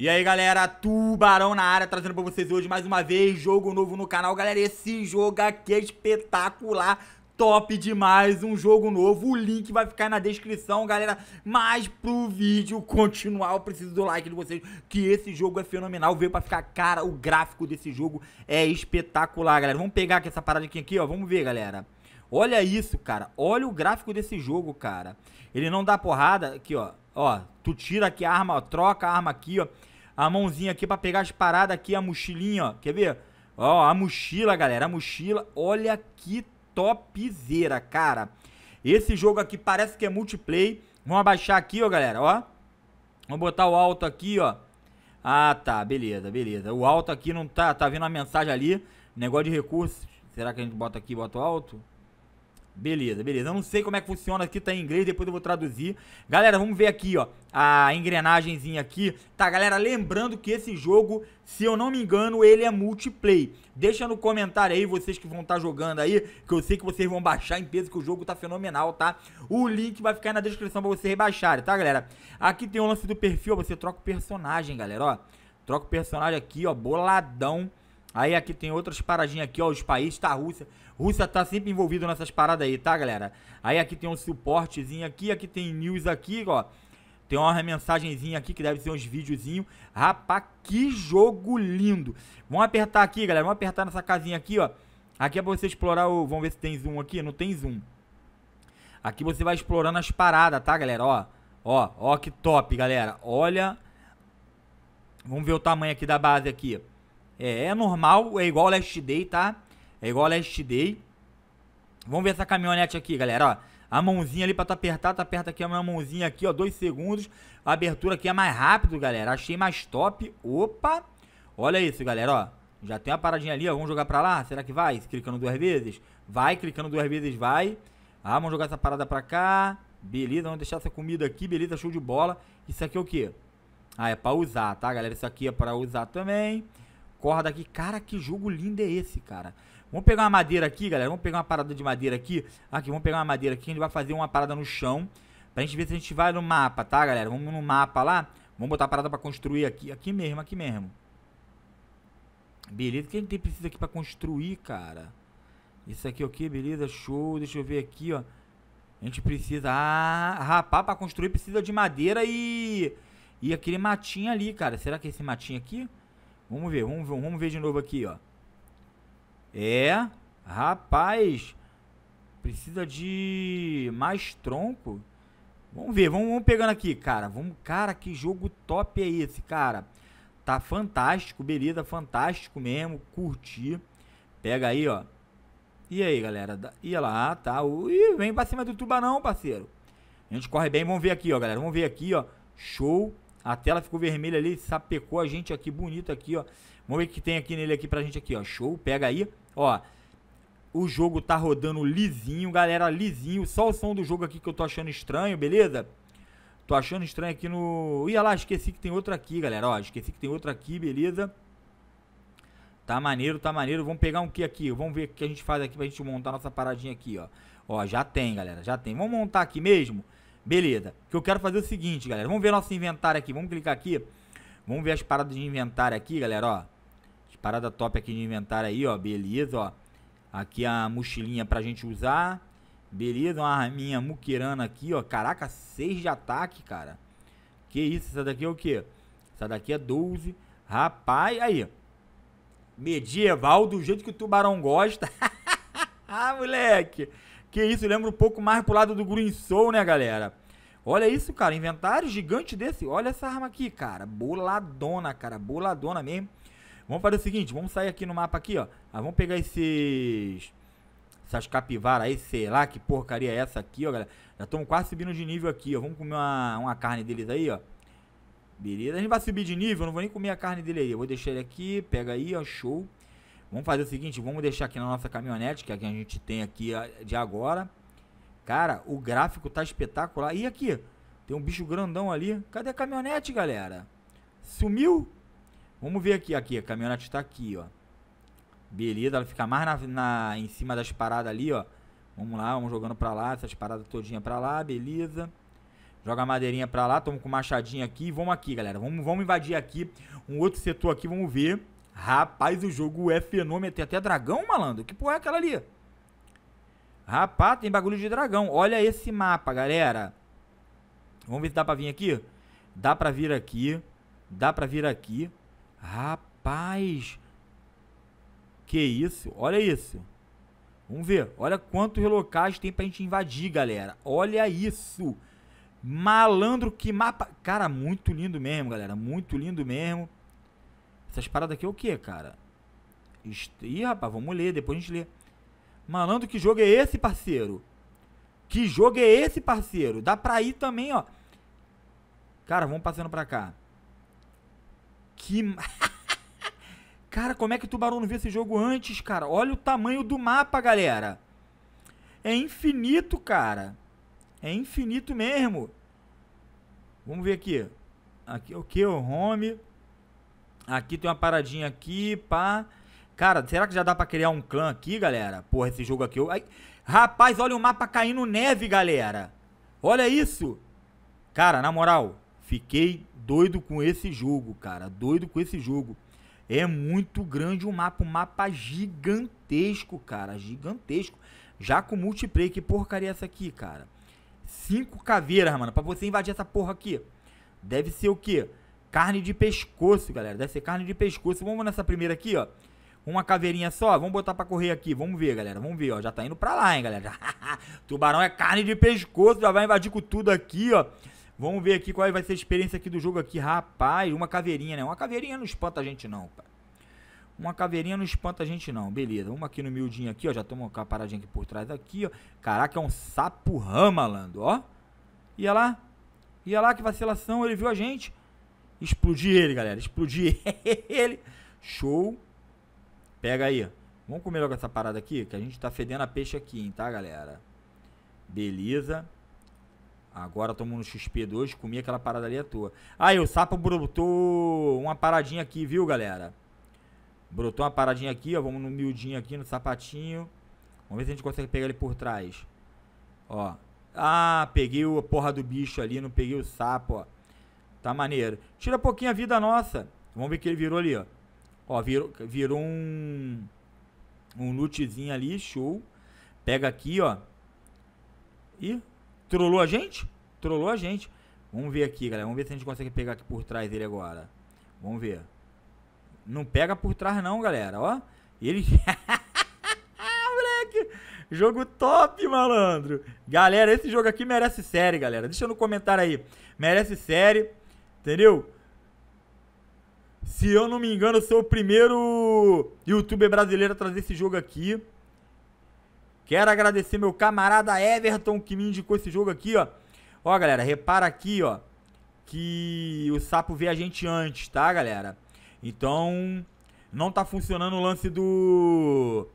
E aí galera, Tubarão na área, trazendo pra vocês hoje mais uma vez jogo novo no canal Galera, esse jogo aqui é espetacular, top demais, um jogo novo, o link vai ficar na descrição galera Mas pro vídeo continuar eu preciso do like de vocês, que esse jogo é fenomenal, veio pra ficar cara, o gráfico desse jogo é espetacular galera Vamos pegar aqui essa parada aqui, aqui ó, vamos ver galera Olha isso, cara. Olha o gráfico desse jogo, cara. Ele não dá porrada. Aqui, ó. Ó, tu tira aqui a arma, ó, troca a arma aqui, ó a mãozinha aqui pra pegar as paradas aqui, a mochilinha, ó. Quer ver? Ó, a mochila, galera, a mochila. Olha que topzera, cara. Esse jogo aqui parece que é multiplayer. Vamos abaixar aqui, ó, galera, ó. Vamos botar o alto aqui, ó. Ah, tá, beleza, beleza. O alto aqui não tá, tá vendo a mensagem ali. Negócio de recursos. Será que a gente bota aqui e bota o alto? Beleza, beleza. Eu não sei como é que funciona aqui, tá em inglês, depois eu vou traduzir. Galera, vamos ver aqui, ó, a engrenagemzinha aqui. Tá, galera, lembrando que esse jogo, se eu não me engano, ele é multiplayer. Deixa no comentário aí, vocês que vão estar tá jogando aí, que eu sei que vocês vão baixar em peso, que o jogo tá fenomenal, tá? O link vai ficar aí na descrição pra vocês baixarem, tá, galera? Aqui tem o lance do perfil, ó, você troca o personagem, galera, ó. Troca o personagem aqui, ó, boladão. Aí aqui tem outras paradinhas aqui, ó, os países, tá, Rússia. Rússia tá sempre envolvido nessas paradas aí, tá, galera? Aí aqui tem um suportezinho aqui, aqui tem news aqui, ó. Tem uma mensagenzinha aqui que deve ser uns videozinhos. Rapaz, que jogo lindo. Vamos apertar aqui, galera. Vamos apertar nessa casinha aqui, ó. Aqui é pra você explorar o... Vamos ver se tem zoom aqui. Não tem zoom. Aqui você vai explorando as paradas, tá, galera? Ó, ó, ó que top, galera. Olha. Vamos ver o tamanho aqui da base aqui. É, é normal, é igual Last Day, tá? É igual Last Day. Vamos ver essa caminhonete aqui, galera, ó. A mãozinha ali pra tu apertar, tu aperta aqui a minha mãozinha aqui, ó, dois segundos. A abertura aqui é mais rápido, galera. Achei mais top. Opa! Olha isso, galera, ó. Já tem uma paradinha ali, ó. Vamos jogar pra lá? Será que vai? Clicando duas vezes? Vai, clicando duas vezes, vai. Ah, vamos jogar essa parada pra cá. Beleza, vamos deixar essa comida aqui. Beleza, show de bola. Isso aqui é o quê? Ah, é pra usar, tá, galera? Isso aqui é pra usar também corda aqui. Cara, que jogo lindo é esse, cara. Vamos pegar uma madeira aqui, galera. Vamos pegar uma parada de madeira aqui. Aqui, vamos pegar uma madeira aqui. A gente vai fazer uma parada no chão. Pra gente ver se a gente vai no mapa, tá, galera? Vamos no mapa lá. Vamos botar a parada pra construir aqui. Aqui mesmo, aqui mesmo. Beleza, o que a gente precisa aqui pra construir, cara? Isso aqui é o que? Beleza, show. Deixa eu ver aqui, ó. A gente precisa... Ah, rapar pra construir precisa de madeira e... E aquele matinho ali, cara. Será que é esse matinho aqui... Vamos ver, vamos, vamos ver de novo aqui, ó. É, rapaz, precisa de mais tronco. Vamos ver, vamos, vamos, pegando aqui, cara. Vamos, cara, que jogo top é esse, cara? Tá fantástico, beleza, fantástico mesmo, curti. Pega aí, ó. E aí, galera? E lá, tá? Ih, vem pra cima do tubarão, parceiro. A gente corre bem, vamos ver aqui, ó, galera. Vamos ver aqui, ó. Show a tela ficou vermelha ali, sapecou a gente aqui, bonito aqui, ó. Vamos ver o que tem aqui nele aqui pra gente aqui, ó. Show, pega aí. Ó, o jogo tá rodando lisinho, galera, lisinho. Só o som do jogo aqui que eu tô achando estranho, beleza? Tô achando estranho aqui no... Ih, olha lá, esqueci que tem outro aqui, galera. Ó, esqueci que tem outro aqui, beleza? Tá maneiro, tá maneiro. Vamos pegar um que aqui? Vamos ver o que a gente faz aqui pra gente montar nossa paradinha aqui, ó. Ó, já tem, galera, já tem. Vamos montar aqui mesmo? Beleza. O que eu quero fazer é o seguinte, galera. Vamos ver nosso inventário aqui. Vamos clicar aqui. Vamos ver as paradas de inventário aqui, galera, ó. As paradas top aqui de inventário aí, ó. Beleza, ó. Aqui a mochilinha pra gente usar. Beleza, uma arminha muquerana aqui, ó. Caraca, 6 de ataque, cara. Que isso, essa daqui é o quê? Essa daqui é 12. Rapaz, aí. Medieval do jeito que o tubarão gosta. ah, moleque! Que isso, lembra um pouco mais pro lado do Green Soul, né, galera? Olha isso, cara, inventário gigante desse. Olha essa arma aqui, cara, boladona, cara, boladona mesmo. Vamos fazer o seguinte, vamos sair aqui no mapa aqui, ó. Ah, vamos pegar esses... Essas capivaras aí, sei lá que porcaria é essa aqui, ó, galera. Já estamos quase subindo de nível aqui, ó. Vamos comer uma, uma carne deles aí, ó. Beleza, a gente vai subir de nível, não vou nem comer a carne dele aí. Eu vou deixar ele aqui, pega aí, ó, show. Vamos fazer o seguinte, vamos deixar aqui na nossa caminhonete, que é a gente tem aqui de agora. Cara, o gráfico tá espetacular. E aqui, tem um bicho grandão ali. Cadê a caminhonete, galera? Sumiu? Vamos ver aqui, aqui. A caminhonete está aqui, ó. Beleza, ela fica mais na, na, em cima das paradas ali, ó. Vamos lá, vamos jogando pra lá, essas paradas todinha pra lá, beleza. Joga a madeirinha pra lá, tamo com machadinha aqui. Vamos aqui, galera. Vamos, vamos invadir aqui um outro setor aqui, vamos ver. Rapaz, o jogo é fenômeno. Tem até dragão, malandro. Que porra é aquela ali? Rapaz, tem bagulho de dragão. Olha esse mapa, galera. Vamos ver se dá pra vir aqui. Dá pra vir aqui. Dá pra vir aqui. Rapaz. Que isso? Olha isso. Vamos ver. Olha quantos locais tem pra gente invadir, galera. Olha isso. Malandro, que mapa. Cara, muito lindo mesmo, galera. Muito lindo mesmo. Essas paradas aqui é o que, cara? Est... Ih, rapaz, vamos ler, depois a gente lê. Malandro, que jogo é esse, parceiro? Que jogo é esse, parceiro? Dá pra ir também, ó. Cara, vamos passando pra cá. Que. cara, como é que o Tubarão não viu esse jogo antes, cara? Olha o tamanho do mapa, galera. É infinito, cara. É infinito mesmo. Vamos ver aqui. Aqui o que? O home. Aqui tem uma paradinha aqui, pá. Cara, será que já dá pra criar um clã aqui, galera? Porra, esse jogo aqui... Eu... Ai, rapaz, olha o mapa caindo neve, galera. Olha isso. Cara, na moral, fiquei doido com esse jogo, cara. Doido com esse jogo. É muito grande o mapa, um mapa gigantesco, cara, gigantesco. Já com multiplayer, que porcaria é essa aqui, cara? Cinco caveiras, mano, pra você invadir essa porra aqui. Deve ser o quê? Carne de pescoço, galera. Deve ser carne de pescoço. Vamos nessa primeira aqui, ó. Uma caveirinha só. Vamos botar pra correr aqui. Vamos ver, galera. Vamos ver, ó. Já tá indo pra lá, hein, galera. Tubarão é carne de pescoço. Já vai invadir com tudo aqui, ó. Vamos ver aqui qual vai ser a experiência aqui do jogo aqui. Rapaz, uma caveirinha, né? Uma caveirinha não espanta a gente, não, cara. Uma caveirinha não espanta a gente, não. Beleza. Vamos aqui no miudinho aqui, ó. Já tomou uma paradinha aqui por trás aqui, ó. Caraca, é um sapo rã, malandro, ó. olha é lá. olha é lá, que vacilação. Ele viu a gente. Explodir ele, galera. Explodir ele. Show. Pega aí. Vamos comer logo essa parada aqui, que a gente tá fedendo a peixe aqui, hein, tá, galera? Beleza. Agora tomo no XP2, comi aquela parada ali à toa. Aí, o sapo brotou uma paradinha aqui, viu, galera? Brotou uma paradinha aqui, ó. Vamos no miudinho aqui, no sapatinho. Vamos ver se a gente consegue pegar ele por trás. Ó. Ah, peguei a porra do bicho ali, não peguei o sapo, ó. Tá maneiro. Tira pouquinho a vida nossa. Vamos ver que ele virou ali, ó. Ó, virou, virou um... Um lootzinho ali, show. Pega aqui, ó. Ih, trollou a gente? Trollou a gente. Vamos ver aqui, galera. Vamos ver se a gente consegue pegar aqui por trás dele agora. Vamos ver. Não pega por trás não, galera, ó. Ele... Moleque! Jogo top, malandro. Galera, esse jogo aqui merece série, galera. Deixa no comentário aí. Merece série. Entendeu? Se eu não me engano, eu sou o primeiro youtuber brasileiro a trazer esse jogo aqui. Quero agradecer meu camarada Everton que me indicou esse jogo aqui, ó. Ó, galera, repara aqui, ó, que o sapo vê a gente antes, tá, galera? Então, não tá funcionando o lance do...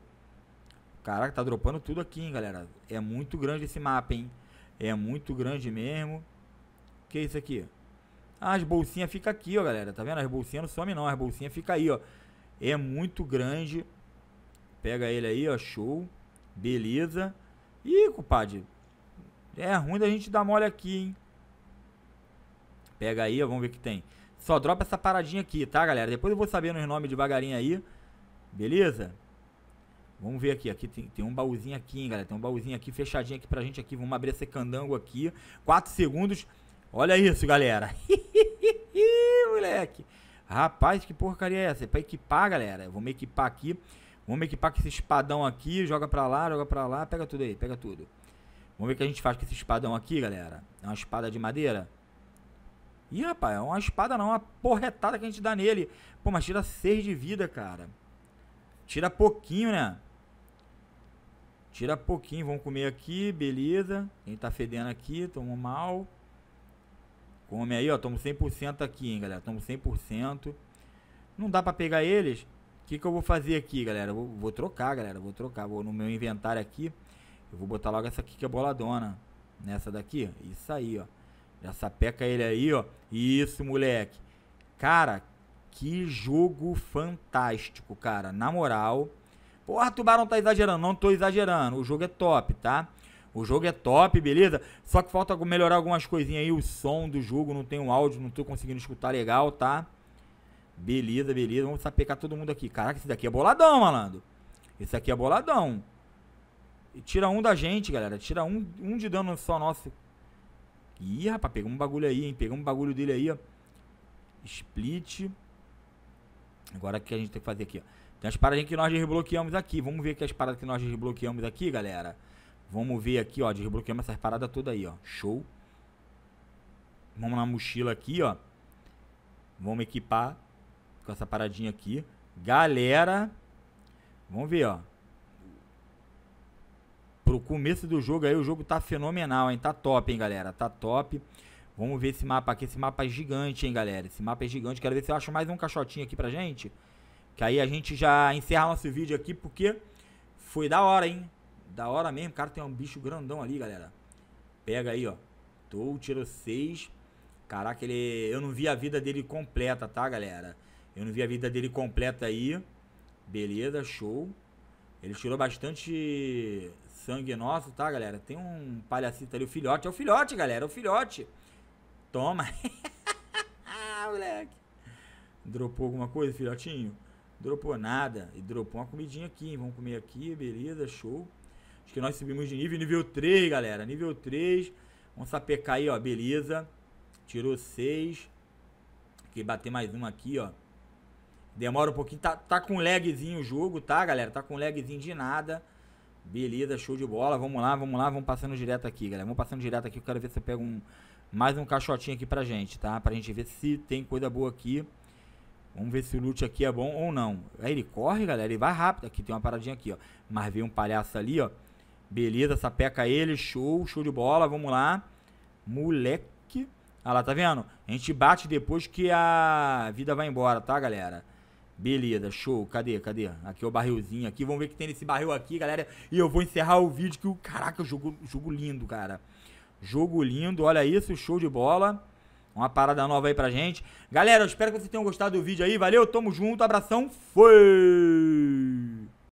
Caraca, tá dropando tudo aqui, hein, galera. É muito grande esse mapa, hein. É muito grande mesmo. O que é isso aqui? Ah, as bolsinhas ficam aqui, ó, galera. Tá vendo? As bolsinhas não somem não. As bolsinhas ficam aí, ó. É muito grande. Pega ele aí, ó. Show. Beleza. Ih, compadre. É ruim da gente dar mole aqui, hein. Pega aí, ó. Vamos ver o que tem. Só dropa essa paradinha aqui, tá, galera? Depois eu vou saber nos nomes devagarinho aí. Beleza? Vamos ver aqui. Aqui tem, tem, um baúzinho aqui, hein, galera. Tem um baúzinho aqui fechadinho aqui pra gente aqui. Vamos abrir esse candango aqui. quatro segundos. Olha isso, galera. Ih, moleque. Rapaz, que porcaria é essa? É pra equipar, galera. Eu vou me equipar aqui. Vamos equipar com esse espadão aqui. Joga pra lá, joga pra lá. Pega tudo aí, pega tudo. Vamos ver o que a gente faz com esse espadão aqui, galera. É uma espada de madeira. Ih, rapaz, é uma espada não, é uma porretada que a gente dá nele. Pô, mas tira 6 de vida, cara. Tira pouquinho, né? Tira pouquinho, vamos comer aqui, beleza. gente tá fedendo aqui, tomou mal. Come aí, ó. Tamo 100% aqui, hein, galera. Tamo 100%. Não dá pra pegar eles. O que, que eu vou fazer aqui, galera? Vou, vou, trocar, galera. Vou trocar. Vou no meu inventário aqui. Eu vou botar logo essa aqui que é boladona. Nessa daqui. Isso aí, ó. Já sapeca ele aí, ó. Isso, moleque. Cara, que jogo fantástico, cara. Na moral. Porra, Tubarão tá exagerando. Não tô exagerando. O jogo é top, tá? O jogo é top, beleza? Só que falta melhorar algumas coisinhas aí. O som do jogo, não tem um áudio, não tô conseguindo escutar legal, tá? Beleza, beleza. Vamos sapecar todo mundo aqui. Caraca, esse daqui é boladão, malandro. Esse aqui é boladão. E tira um da gente, galera. Tira um, um de dano só nosso. Ih, rapaz, pegamos um bagulho aí, hein? Pegamos um bagulho dele aí, ó. Split. Agora o que a gente tem que fazer aqui, ó. Tem as paradas que nós desbloqueamos aqui. Vamos ver que as paradas que nós desbloqueamos aqui, galera. Vamos ver aqui, ó. Desbloqueamos essas paradas todas aí, ó. Show. Vamos na mochila aqui, ó. Vamos equipar com essa paradinha aqui. Galera. Vamos ver, ó. Pro começo do jogo aí, o jogo tá fenomenal, hein? Tá top, hein, galera? Tá top. Vamos ver esse mapa aqui. Esse mapa é gigante, hein, galera? Esse mapa é gigante. Quero ver se eu acho mais um caixotinho aqui pra gente. Que aí a gente já encerra nosso vídeo aqui, porque foi da hora, hein? Da hora mesmo, cara, tem um bicho grandão ali, galera. Pega aí, ó. tô tirou 6. Caraca, ele. Eu não vi a vida dele completa, tá, galera? Eu não vi a vida dele completa aí. Beleza, show. Ele tirou bastante sangue nosso, tá, galera? Tem um palhacito ali, o filhote. É o filhote, galera, é o filhote. Toma. ah, moleque. Dropou alguma coisa, filhotinho? Dropou nada. E dropou uma comidinha aqui, hein? Vamos comer aqui, beleza, show. Acho que nós subimos de nível. Nível 3, galera. Nível 3. Vamos sapecar aí, ó. Beleza. Tirou 6. Que bater mais um aqui, ó. Demora um pouquinho. Tá, tá com lagzinho o jogo, tá, galera? Tá com lagzinho de nada. Beleza, show de bola. Vamos lá, vamos lá. Vamos passando direto aqui, galera. Vamos passando direto aqui. Eu quero ver se eu pego um, mais um caixotinho aqui pra gente, tá? Pra gente ver se tem coisa boa aqui. Vamos ver se o loot aqui é bom ou não. Aí ele corre, galera. Ele vai rápido. Aqui tem uma paradinha aqui, ó. Mas veio um palhaço ali, ó. Beleza, sapeca ele, show, show de bola, vamos lá. Moleque. Ah lá, tá vendo? A gente bate depois que a vida vai embora, tá, galera? Beleza, show. Cadê, cadê? Aqui é o barrilzinho aqui. Vamos ver o que tem nesse barril aqui, galera. E eu vou encerrar o vídeo que o... Caraca, jogo, jogo lindo, cara. Jogo lindo, olha isso, show de bola. Uma parada nova aí pra gente. Galera, eu espero que vocês tenham gostado do vídeo aí. Valeu, tamo junto, abração, foi!